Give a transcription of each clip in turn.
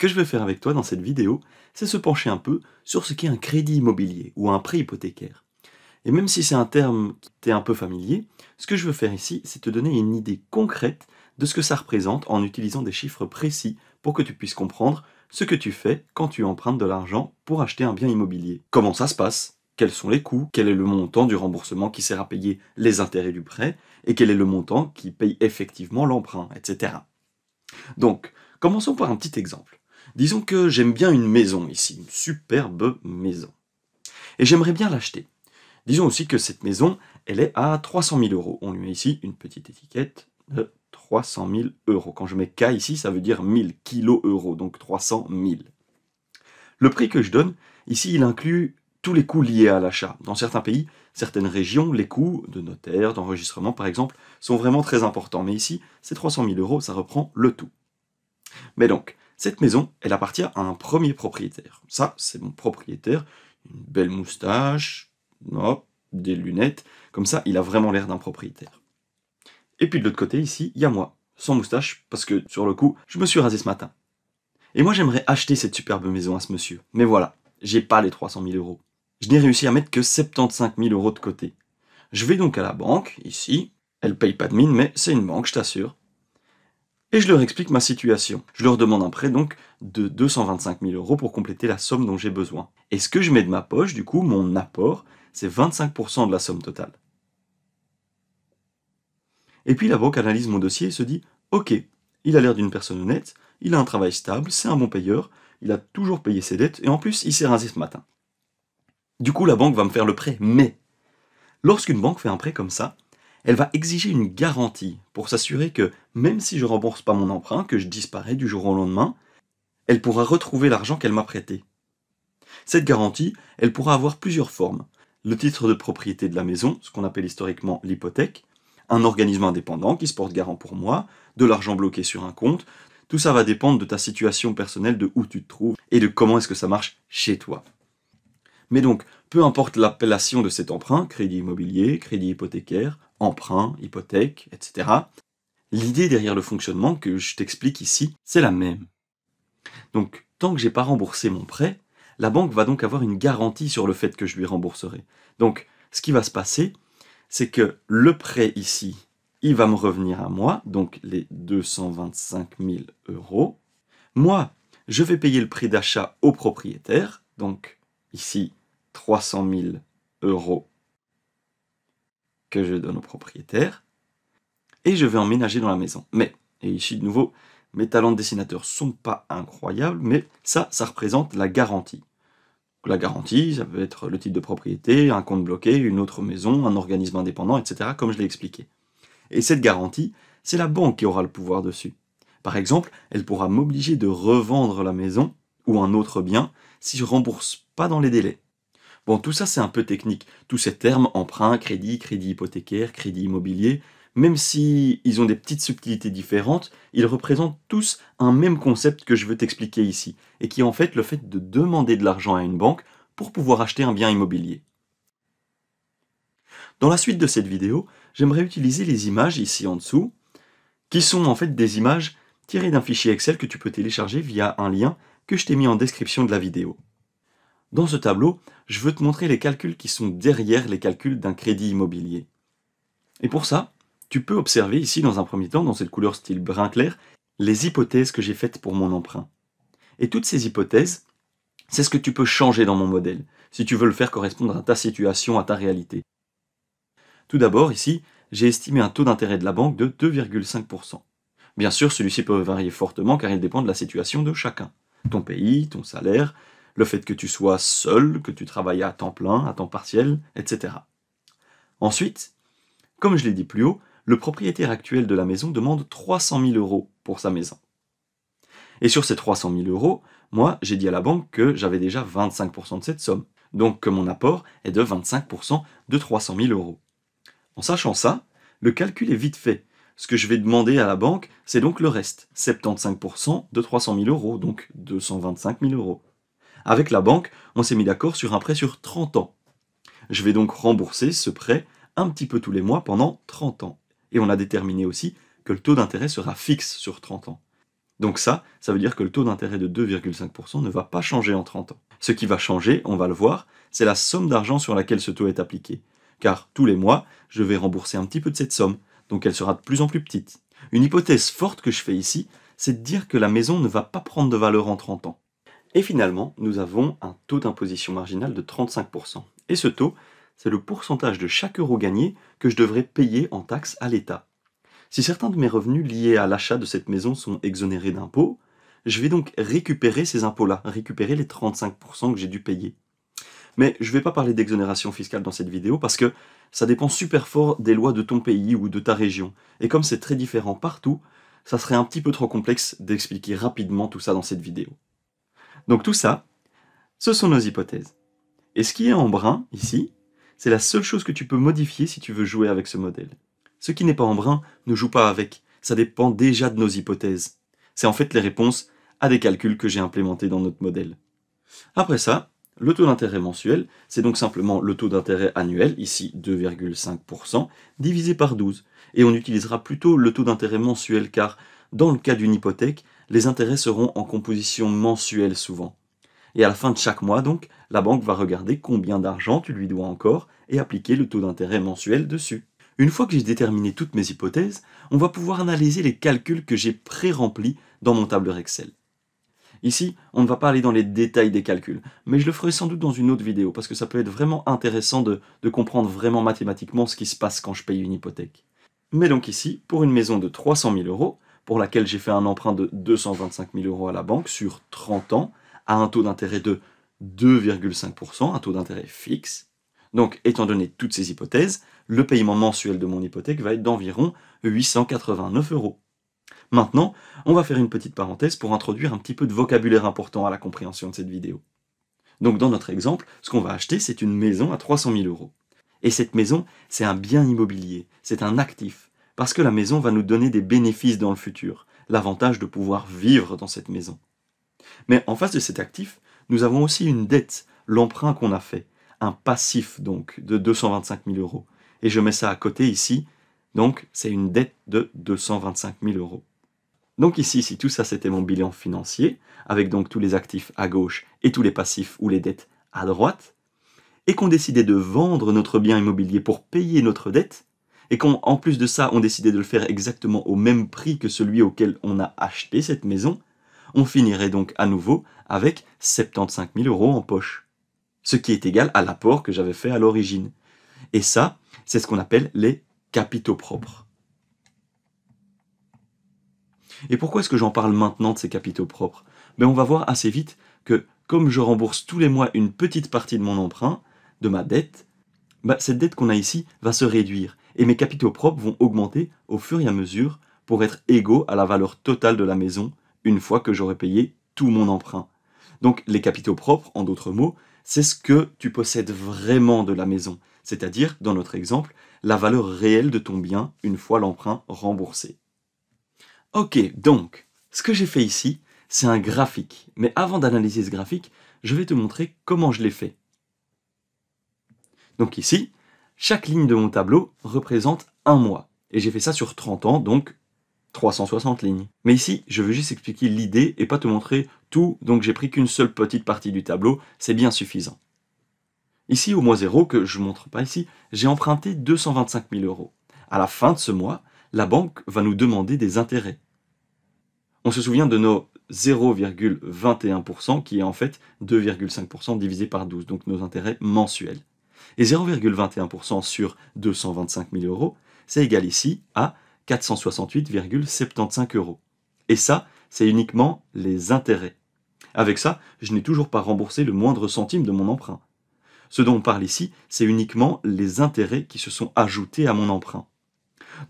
Ce que je veux faire avec toi dans cette vidéo, c'est se pencher un peu sur ce qu'est un crédit immobilier ou un prêt hypothécaire. Et même si c'est un terme qui t'est un peu familier, ce que je veux faire ici, c'est te donner une idée concrète de ce que ça représente en utilisant des chiffres précis pour que tu puisses comprendre ce que tu fais quand tu empruntes de l'argent pour acheter un bien immobilier. Comment ça se passe Quels sont les coûts Quel est le montant du remboursement qui sert à payer les intérêts du prêt Et quel est le montant qui paye effectivement l'emprunt, etc. Donc, commençons par un petit exemple. Disons que j'aime bien une maison ici, une superbe maison. Et j'aimerais bien l'acheter. Disons aussi que cette maison, elle est à 300 000 euros. On lui met ici une petite étiquette de 300 000 euros. Quand je mets K ici, ça veut dire 1000 kilos euros, donc 300 000. Le prix que je donne, ici, il inclut tous les coûts liés à l'achat. Dans certains pays, certaines régions, les coûts de notaire, d'enregistrement par exemple, sont vraiment très importants. Mais ici, ces 300 000 euros, ça reprend le tout. Mais donc, cette maison, elle appartient à un premier propriétaire. Ça, c'est mon propriétaire. Une belle moustache, hop, des lunettes. Comme ça, il a vraiment l'air d'un propriétaire. Et puis de l'autre côté, ici, il y a moi, sans moustache, parce que sur le coup, je me suis rasé ce matin. Et moi, j'aimerais acheter cette superbe maison à ce monsieur. Mais voilà, j'ai pas les 300 000 euros. Je n'ai réussi à mettre que 75 000 euros de côté. Je vais donc à la banque, ici. Elle paye pas de mine, mais c'est une banque, je t'assure et je leur explique ma situation. Je leur demande un prêt donc de 225 000 euros pour compléter la somme dont j'ai besoin. Et ce que je mets de ma poche, du coup, mon apport, c'est 25% de la somme totale. Et puis la banque analyse mon dossier et se dit Ok, il a l'air d'une personne honnête, il a un travail stable, c'est un bon payeur, il a toujours payé ses dettes et en plus il s'est rasé ce matin. Du coup, la banque va me faire le prêt, mais lorsqu'une banque fait un prêt comme ça, elle va exiger une garantie pour s'assurer que, même si je ne rembourse pas mon emprunt, que je disparais du jour au lendemain, elle pourra retrouver l'argent qu'elle m'a prêté. Cette garantie, elle pourra avoir plusieurs formes. Le titre de propriété de la maison, ce qu'on appelle historiquement l'hypothèque, un organisme indépendant qui se porte garant pour moi, de l'argent bloqué sur un compte, tout ça va dépendre de ta situation personnelle, de où tu te trouves et de comment est-ce que ça marche chez toi. Mais donc, peu importe l'appellation de cet emprunt, crédit immobilier, crédit hypothécaire, emprunt, hypothèque, etc. L'idée derrière le fonctionnement que je t'explique ici, c'est la même. Donc, tant que j'ai pas remboursé mon prêt, la banque va donc avoir une garantie sur le fait que je lui rembourserai. Donc, ce qui va se passer, c'est que le prêt ici, il va me revenir à moi, donc les 225 000 euros. Moi, je vais payer le prix d'achat au propriétaire, donc ici 300 000 euros que je donne au propriétaire et je vais emménager dans la maison. Mais, et ici de nouveau, mes talents de dessinateur sont pas incroyables, mais ça, ça représente la garantie. La garantie, ça peut être le titre de propriété, un compte bloqué, une autre maison, un organisme indépendant, etc., comme je l'ai expliqué. Et cette garantie, c'est la banque qui aura le pouvoir dessus. Par exemple, elle pourra m'obliger de revendre la maison ou un autre bien si je rembourse pas dans les délais. Bon, tout ça, c'est un peu technique. Tous ces termes, emprunt, crédit, crédit hypothécaire, crédit immobilier, même si ils ont des petites subtilités différentes, ils représentent tous un même concept que je veux t'expliquer ici, et qui est en fait le fait de demander de l'argent à une banque pour pouvoir acheter un bien immobilier. Dans la suite de cette vidéo, j'aimerais utiliser les images ici en dessous, qui sont en fait des images tirées d'un fichier Excel que tu peux télécharger via un lien que je t'ai mis en description de la vidéo. Dans ce tableau, je veux te montrer les calculs qui sont derrière les calculs d'un crédit immobilier. Et pour ça, tu peux observer ici dans un premier temps, dans cette couleur style brun clair, les hypothèses que j'ai faites pour mon emprunt. Et toutes ces hypothèses, c'est ce que tu peux changer dans mon modèle, si tu veux le faire correspondre à ta situation, à ta réalité. Tout d'abord, ici, j'ai estimé un taux d'intérêt de la banque de 2,5%. Bien sûr, celui-ci peut varier fortement car il dépend de la situation de chacun. Ton pays, ton salaire, le fait que tu sois seul, que tu travailles à temps plein, à temps partiel, etc. Ensuite, comme je l'ai dit plus haut, le propriétaire actuel de la maison demande 300 000 euros pour sa maison. Et sur ces 300 000 euros, moi, j'ai dit à la banque que j'avais déjà 25% de cette somme, donc que mon apport est de 25% de 300 000 euros. En sachant ça, le calcul est vite fait. Ce que je vais demander à la banque, c'est donc le reste, 75% de 300 000 euros, donc 225 000 euros. Avec la banque, on s'est mis d'accord sur un prêt sur 30 ans. Je vais donc rembourser ce prêt un petit peu tous les mois pendant 30 ans. Et on a déterminé aussi que le taux d'intérêt sera fixe sur 30 ans. Donc ça, ça veut dire que le taux d'intérêt de 2,5% ne va pas changer en 30 ans. Ce qui va changer, on va le voir, c'est la somme d'argent sur laquelle ce taux est appliqué. Car tous les mois, je vais rembourser un petit peu de cette somme, donc elle sera de plus en plus petite. Une hypothèse forte que je fais ici, c'est de dire que la maison ne va pas prendre de valeur en 30 ans. Et finalement, nous avons un taux d'imposition marginale de 35%. Et ce taux, c'est le pourcentage de chaque euro gagné que je devrais payer en taxes à l'État. Si certains de mes revenus liés à l'achat de cette maison sont exonérés d'impôts, je vais donc récupérer ces impôts-là, récupérer les 35% que j'ai dû payer. Mais je ne vais pas parler d'exonération fiscale dans cette vidéo parce que ça dépend super fort des lois de ton pays ou de ta région. Et comme c'est très différent partout, ça serait un petit peu trop complexe d'expliquer rapidement tout ça dans cette vidéo. Donc tout ça, ce sont nos hypothèses. Et ce qui est en brun, ici, c'est la seule chose que tu peux modifier si tu veux jouer avec ce modèle. Ce qui n'est pas en brun, ne joue pas avec, ça dépend déjà de nos hypothèses. C'est en fait les réponses à des calculs que j'ai implémentés dans notre modèle. Après ça, le taux d'intérêt mensuel, c'est donc simplement le taux d'intérêt annuel, ici 2,5%, divisé par 12. Et on utilisera plutôt le taux d'intérêt mensuel car, dans le cas d'une hypothèque, les intérêts seront en composition mensuelle souvent. Et à la fin de chaque mois, donc, la banque va regarder combien d'argent tu lui dois encore et appliquer le taux d'intérêt mensuel dessus. Une fois que j'ai déterminé toutes mes hypothèses, on va pouvoir analyser les calculs que j'ai pré-remplis dans mon tableur Excel. Ici, on ne va pas aller dans les détails des calculs, mais je le ferai sans doute dans une autre vidéo, parce que ça peut être vraiment intéressant de, de comprendre vraiment mathématiquement ce qui se passe quand je paye une hypothèque. Mais donc ici, pour une maison de 300 000 euros, pour laquelle j'ai fait un emprunt de 225 000 euros à la banque sur 30 ans, à un taux d'intérêt de 2,5%, un taux d'intérêt fixe. Donc, étant donné toutes ces hypothèses, le paiement mensuel de mon hypothèque va être d'environ 889 euros. Maintenant, on va faire une petite parenthèse pour introduire un petit peu de vocabulaire important à la compréhension de cette vidéo. Donc dans notre exemple, ce qu'on va acheter, c'est une maison à 300 000 euros. Et cette maison, c'est un bien immobilier, c'est un actif, parce que la maison va nous donner des bénéfices dans le futur, l'avantage de pouvoir vivre dans cette maison. Mais en face de cet actif, nous avons aussi une dette, l'emprunt qu'on a fait, un passif donc de 225 000 euros. Et je mets ça à côté ici, donc c'est une dette de 225 000 euros. Donc ici, si tout ça c'était mon bilan financier, avec donc tous les actifs à gauche et tous les passifs ou les dettes à droite, et qu'on décidait de vendre notre bien immobilier pour payer notre dette, et en plus de ça, on décidait de le faire exactement au même prix que celui auquel on a acheté cette maison, on finirait donc à nouveau avec 75 000 euros en poche. Ce qui est égal à l'apport que j'avais fait à l'origine. Et ça, c'est ce qu'on appelle les capitaux propres. Et pourquoi est-ce que j'en parle maintenant de ces capitaux propres ben On va voir assez vite que comme je rembourse tous les mois une petite partie de mon emprunt, de ma dette, ben, cette dette qu'on a ici va se réduire et mes capitaux propres vont augmenter au fur et à mesure pour être égaux à la valeur totale de la maison une fois que j'aurai payé tout mon emprunt. Donc les capitaux propres, en d'autres mots, c'est ce que tu possèdes vraiment de la maison, c'est-à-dire, dans notre exemple, la valeur réelle de ton bien une fois l'emprunt remboursé. Ok, donc, ce que j'ai fait ici, c'est un graphique. Mais avant d'analyser ce graphique, je vais te montrer comment je l'ai fait. Donc ici, chaque ligne de mon tableau représente un mois. Et j'ai fait ça sur 30 ans, donc 360 lignes. Mais ici, je veux juste expliquer l'idée et pas te montrer tout, donc j'ai pris qu'une seule petite partie du tableau, c'est bien suffisant. Ici, au mois 0, que je ne montre pas ici, j'ai emprunté 225 000 euros. À la fin de ce mois, la banque va nous demander des intérêts. On se souvient de nos 0,21% qui est en fait 2,5% divisé par 12, donc nos intérêts mensuels. Et 0,21% sur 225 000 euros, c'est égal ici à 468,75 euros. Et ça, c'est uniquement les intérêts. Avec ça, je n'ai toujours pas remboursé le moindre centime de mon emprunt. Ce dont on parle ici, c'est uniquement les intérêts qui se sont ajoutés à mon emprunt.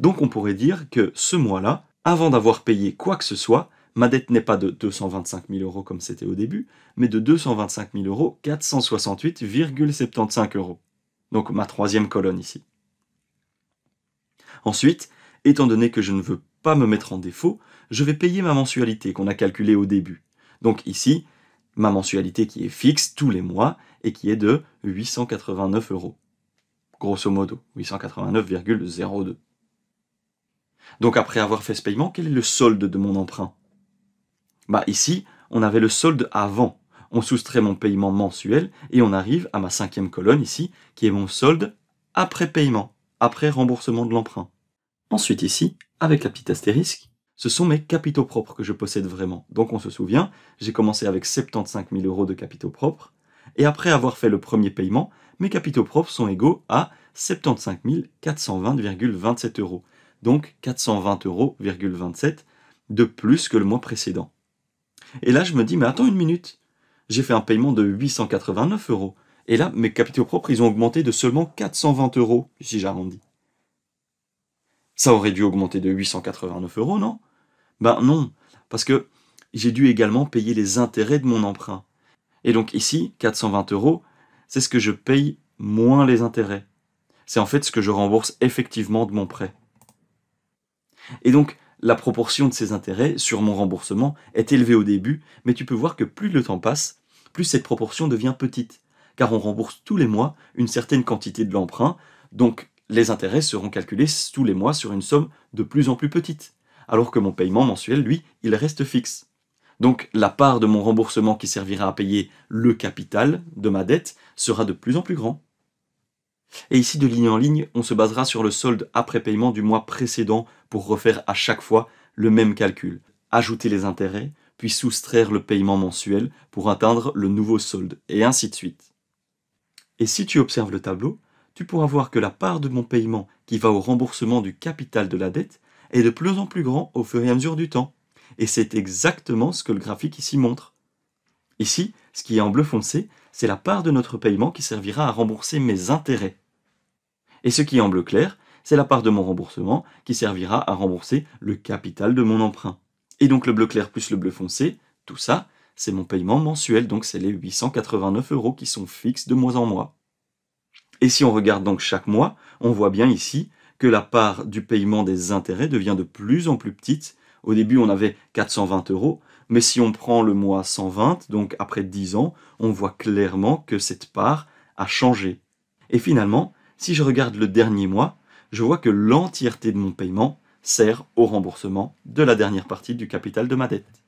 Donc on pourrait dire que ce mois-là, avant d'avoir payé quoi que ce soit, Ma dette n'est pas de 225 000 euros comme c'était au début, mais de 225 000 euros 468,75 euros. Donc ma troisième colonne ici. Ensuite, étant donné que je ne veux pas me mettre en défaut, je vais payer ma mensualité qu'on a calculée au début. Donc ici, ma mensualité qui est fixe tous les mois et qui est de 889 euros. Grosso modo, 889,02. Donc après avoir fait ce paiement, quel est le solde de mon emprunt bah, ici, on avait le solde avant. On soustrait mon paiement mensuel et on arrive à ma cinquième colonne ici, qui est mon solde après paiement, après remboursement de l'emprunt. Ensuite ici, avec la petite astérisque, ce sont mes capitaux propres que je possède vraiment. Donc on se souvient, j'ai commencé avec 75 000 euros de capitaux propres, et après avoir fait le premier paiement, mes capitaux propres sont égaux à 75 420,27 euros, donc 420,27 euros de plus que le mois précédent. Et là, je me dis, mais attends une minute, j'ai fait un paiement de 889 euros. Et là, mes capitaux propres, ils ont augmenté de seulement 420 euros, si j'arrondis. Ça aurait dû augmenter de 889 euros, non Ben non, parce que j'ai dû également payer les intérêts de mon emprunt. Et donc ici, 420 euros, c'est ce que je paye moins les intérêts. C'est en fait ce que je rembourse effectivement de mon prêt. Et donc, la proportion de ces intérêts sur mon remboursement est élevée au début, mais tu peux voir que plus le temps passe, plus cette proportion devient petite, car on rembourse tous les mois une certaine quantité de l'emprunt, donc les intérêts seront calculés tous les mois sur une somme de plus en plus petite, alors que mon paiement mensuel, lui, il reste fixe. Donc la part de mon remboursement qui servira à payer le capital de ma dette sera de plus en plus grand. Et ici, de ligne en ligne, on se basera sur le solde après paiement du mois précédent pour refaire à chaque fois le même calcul. Ajouter les intérêts, puis soustraire le paiement mensuel pour atteindre le nouveau solde, et ainsi de suite. Et si tu observes le tableau, tu pourras voir que la part de mon paiement qui va au remboursement du capital de la dette est de plus en plus grande au fur et à mesure du temps. Et c'est exactement ce que le graphique ici montre. Ici, ce qui est en bleu foncé, c'est la part de notre paiement qui servira à rembourser mes intérêts. Et ce qui est en bleu clair, c'est la part de mon remboursement qui servira à rembourser le capital de mon emprunt. Et donc le bleu clair plus le bleu foncé, tout ça, c'est mon paiement mensuel, donc c'est les 889 euros qui sont fixes de mois en mois. Et si on regarde donc chaque mois, on voit bien ici que la part du paiement des intérêts devient de plus en plus petite au début, on avait 420 euros, mais si on prend le mois 120, donc après 10 ans, on voit clairement que cette part a changé. Et finalement, si je regarde le dernier mois, je vois que l'entièreté de mon paiement sert au remboursement de la dernière partie du capital de ma dette.